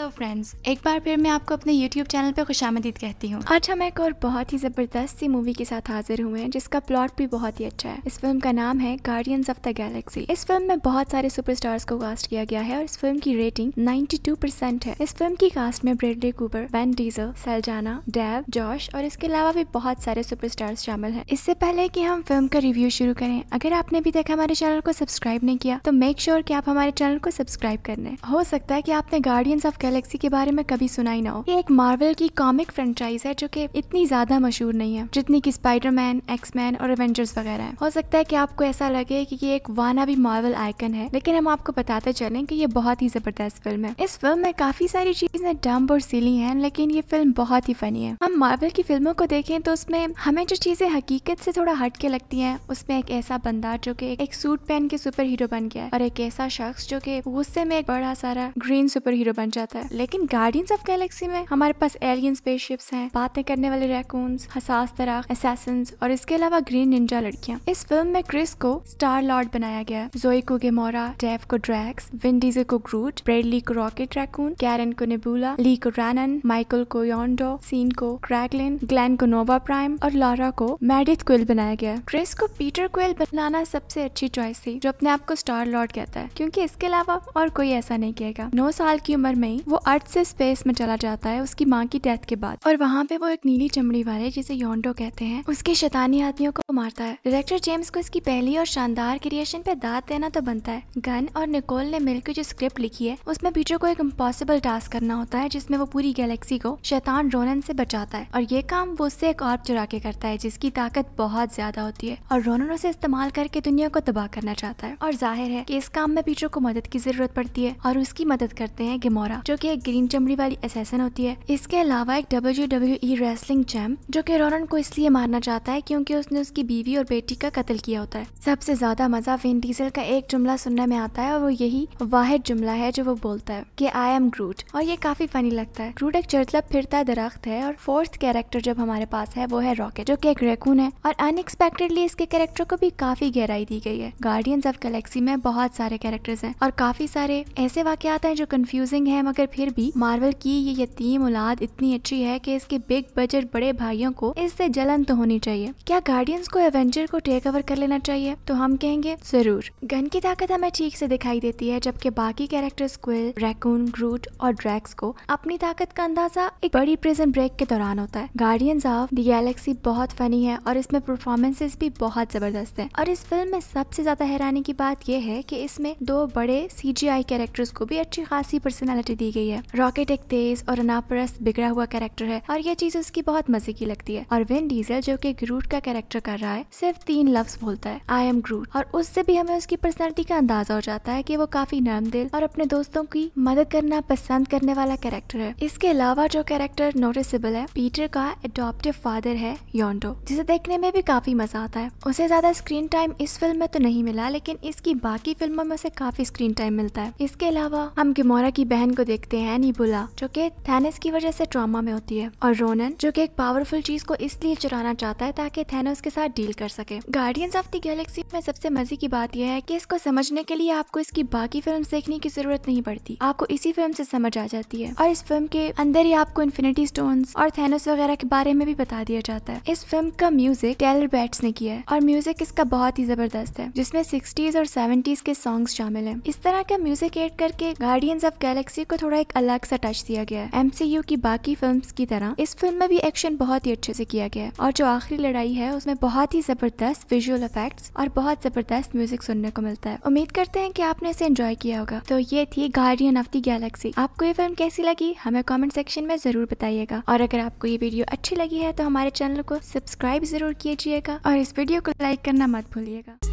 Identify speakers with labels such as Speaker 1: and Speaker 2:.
Speaker 1: hello friends एक बार फिर मैं आपको अपने यूट्यूब चैनल पर खुश आमदीद कहती हूँ आज हम एक और बहुत ही ज़बरदस्त सी मूवी के साथ हाजिर हुए हैं जिसका प्लॉट भी बहुत ही अच्छा है इस फिल्म का नाम है गार्डियंस ऑफ द गैलेक्सी इस फिल्म में बहुत सारे सुपरस्टार्स को कास्ट किया गया है और इस फिल्म की रेटिंग नाइन्टी परसेंट है इस फिल्म की कास्ट में Bradley Cooper Vin Diesel Saldana Dave Josh और इसके अलावा भी बहुत सारे सुपर शामिल है इससे पहले की हम फिल्म का रिव्यू शुरू करें अगर आपने अभी तक हमारे चैनल को सब्सक्राइब नहीं किया तो मेक श्योर की आप हमारे चैनल को सब्सक्राइब कर हो सकता है की आपने गार्डियंस ऑफ गैलेक्सी के बारे में कभी सुना ही ना हो ये एक मार्वल की कॉमिक फ्रेंचाइज है जो कि इतनी ज्यादा मशहूर नहीं है जितनी की स्पाइडरमैन एक्समैन और एवेंजर्स वगैरह है हो सकता है कि आपको ऐसा लगे कि ये एक वाना भी मार्वल आइकन है लेकिन हम आपको बताते चलें कि ये बहुत ही जबरदस्त फिल्म है इस फिल्म में काफी सारी चीजें डम्ब और सिली है लेकिन ये फिल्म बहुत ही फनी है हम मार्वल की फिल्मों को देखें तो उसमें हमें जो चीजें हकीकत से थोड़ा हटके लगती हैं उसमें एक ऐसा बंदा जो कि एक सूट पहन के सुपर हीरो बन गया है और एक ऐसा शख्स जो कि गुस्से में एक बड़ा सारा ग्रीन सुपर हीरो बन जाता है है लेकिन गार्डियंस ऑफ गैलेक्सी में हमारे पास एलियन स्पेसशिप्स हैं बातें करने वाले रैकून्स हसास तरह एसेसन्स और इसके अलावा ग्रीन निंजा लड़कियां इस फिल्म में क्रिस को स्टार लॉर्ड बनाया गया जोई को गेमोरा डेव को ड्रैक्स विंडीजे को ग्रूट ब्रेडली को रॉकेट रैकून कैरन को निबूला ली को रैनन माइकल को योन्डो सीन को क्रैगलिन ग्लैन को नोवा प्राइम और लॉरा को मेडिथ क्विल बनाया गया क्रिस को पीटर क्विल बनाना सबसे अच्छी चॉइस थी जो अपने आप को स्टार लॉर्ड कहता है क्योंकि इसके अलावा और कोई ऐसा नहीं किएगा नौ साल की उम्र में वो अर्थ से स्पेस में चला जाता है उसकी माँ की डेथ के बाद और वहाँ पे वो एक नीली चमड़ी वाले जिसे योंडो कहते हैं उसके शैतानी आदमियों को मारता है डायरेक्टर जेम्स को इसकी पहली और शानदार क्रिएशन पे दाद देना तो बनता है गन और निकोल ने मिलकर जो स्क्रिप्ट लिखी है उसमें पीटर को एक इम्पॉसिबल टास्क करना होता है जिसमे वो पूरी गैलेक्सी को शैतान रोनन से बचाता है और ये काम वो उससे एक और चुरा के करता है जिसकी ताकत बहुत ज्यादा होती है और रोनन उसे इस्तेमाल करके दुनिया को तबाह करना चाहता है और जाहिर है की इस काम में पीटर को मदद की जरूरत पड़ती है और उसकी मदद करते हैं गिमोरा जो कि एक ग्रीन चमड़ी वाली असैसन होती है इसके अलावा एक W W E wrestling champ जो कि रोनन को इसलिए मारना चाहता है क्योंकि उसने उसकी बीवी और बेटी का कत्ल किया होता है सबसे ज्यादा मजा विन डीजल का एक जुमला सुनने में आता है और वो यही वाहिद जुमला है जो वो बोलता है की आई एम ग्रूट और ये काफी फनी लगता है ग्रूट एक चरतलब फिरता दरख्त है और फोर्थ कैरेक्टर जब हमारे पास है वो है रॉकेट जो की एक रेकून है और अनएक्सपेक्टेडली इसके कैरेक्टर को भी काफी गहराई दी गई है गार्डियंस ऑफ गैलेक्सी में बहुत सारे कैरेक्टर्स हैं और काफी सारे ऐसे वाकत हैं जो कंफ्यूजिंग है मगर फिर भी मार्वल की ये यतीम औलाद इतनी अच्छी है कि इसके बिग बजट बड़े भाइयों को इससे जलन तो होनी चाहिए क्या गार्डियंस को एवेंजर को टेक ओवर कर लेना चाहिए तो हम कहेंगे जरूर गन की ताकत हमें ठीक से दिखाई देती है जबकि बाकी कैरेक्टर्स क्विल रैकून ग्रूट और ड्रैक्स को अपनी ताकत का अंदाजा एक बड़ी प्रेजेंट ब्रेक के दौरान होता है गार्डियंस ऑफ द गैलेक्सी बहुत फनी है और इसमें परफॉर्मेंसेज भी बहुत जबरदस्त है और इस फिल्म में सबसे ज्यादा हैरानी की बात यह है की इसमें दो बड़े सी कैरेक्टर्स को भी अच्छी खासी पर्सनैलिटी दी गई गई है रॉकेट एक तेज और अनापरस बिगड़ा हुआ कैरेक्टर है और यह चीज उसकी बहुत मजे की लगती है और विन डीजल जो की ग्रूट का कैरेक्टर कर रहा है सिर्फ तीन लफ्स बोलता है आई एम ग्रूट और उससे भी हमें उसकी पर्सनैलिटी का अंदाजा हो जाता है की वो काफी नरम दिल और अपने दोस्तों की मदद करना पसंद करने वाला कैरेक्टर है इसके अलावा जो कैरेक्टर नोटिसेबल है पीटर का एडोप्टिव फादर है योंडो जिसे देखने में भी काफी मजा आता है उसे ज्यादा स्क्रीन टाइम इस फिल्म में तो नहीं मिला लेकिन इसकी बाकी फिल्मों में उसे काफी स्क्रीन टाइम मिलता है इसके अलावा हम गिमोरा की बहन को देखते देखते हैं निबुला जो कि थैनस की वजह से ट्रामा में होती है और रोनन जो कि एक पावरफुल चीज को इसलिए चुराना चाहता है ताकि थैनोस के साथ डील कर सके गार्डियंस ऑफ द गैलेक्सी में सबसे मजे की बात यह है कि इसको समझने के लिए आपको इसकी बाकी फिल्म देखने की जरूरत नहीं पड़ती आपको इसी फिल्म से समझ आ जाती है और इस फिल्म के अंदर ही आपको इन्फिनिटी स्टोन और थैनोस वगैरह के बारे में भी बता दिया जाता है इस फिल्म का म्यूजिक टेलर बैट्स ने किया है और म्यूजिक इसका बहुत ही जबरदस्त है जिसमे सिक्सटीज और सेवेंटीज के सॉन्ग शामिल है इस तरह का म्यूजिक एड करके गार्डियंस ऑफ गैलेक्सी को थोड़ा एक अलग सा टच दिया गया है एमसीयू की बाकी फिल्म की तरह इस फिल्म में भी एक्शन बहुत ही अच्छे से किया गया है और जो आखिरी लड़ाई है उसमें बहुत ही जबरदस्त विजुअल इफेक्ट्स और बहुत जबरदस्त म्यूजिक सुनने को मिलता है उम्मीद करते हैं कि आपने इसे एंजॉय किया होगा तो ये थी गार्डियन ऑफ दी गैलेक्सी आपको ये फिल्म कैसी लगी हमें कॉमेंट सेक्शन में जरूर बताइएगा और अगर आपको ये वीडियो अच्छी लगी है तो हमारे चैनल को सब्सक्राइब जरूर कीजिएगा और इस वीडियो को लाइक करना मत भूलिएगा